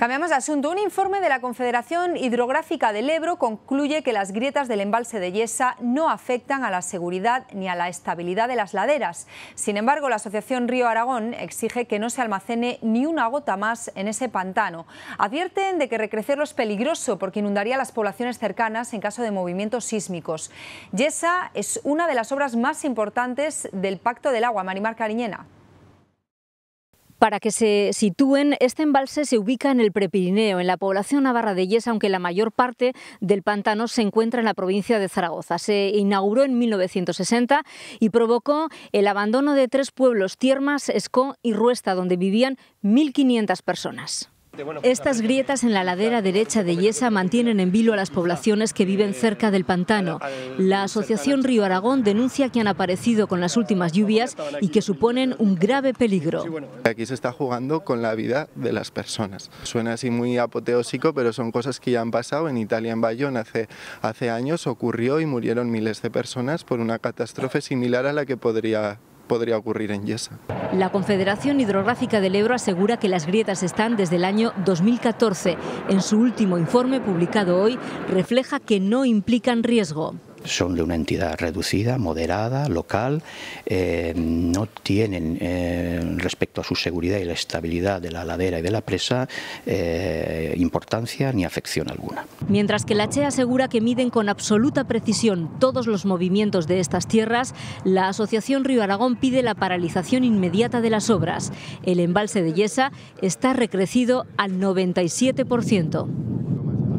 Cambiamos de asunto. Un informe de la Confederación Hidrográfica del Ebro concluye que las grietas del embalse de Yesa no afectan a la seguridad ni a la estabilidad de las laderas. Sin embargo, la Asociación Río Aragón exige que no se almacene ni una gota más en ese pantano. Advierten de que recrecerlo es peligroso porque inundaría las poblaciones cercanas en caso de movimientos sísmicos. Yesa es una de las obras más importantes del Pacto del Agua, Marimar Cariñena. Para que se sitúen, este embalse se ubica en el Prepirineo, en la población navarra de Yesa, aunque la mayor parte del pantano se encuentra en la provincia de Zaragoza. Se inauguró en 1960 y provocó el abandono de tres pueblos, Tiermas, Escó y Ruesta, donde vivían 1.500 personas. Pues Estas grietas en la ladera derecha de Yesa mantienen en vilo a las poblaciones que viven cerca del pantano. La Asociación Río Aragón denuncia que han aparecido con las últimas lluvias y que suponen un grave peligro. Eh. Aquí se está jugando con la vida de las personas. Suena así muy apoteósico, pero son cosas que ya han pasado. En Italia, en Bayón, hace, hace años ocurrió y murieron miles de personas por una catástrofe similar a la que podría podría ocurrir en Yesa. La Confederación Hidrográfica del Ebro asegura que las grietas están desde el año 2014. En su último informe publicado hoy refleja que no implican riesgo son de una entidad reducida, moderada, local, eh, no tienen eh, respecto a su seguridad y la estabilidad de la ladera y de la presa eh, importancia ni afección alguna. Mientras que la CHE asegura que miden con absoluta precisión todos los movimientos de estas tierras, la Asociación Río Aragón pide la paralización inmediata de las obras. El embalse de Yesa está recrecido al 97%.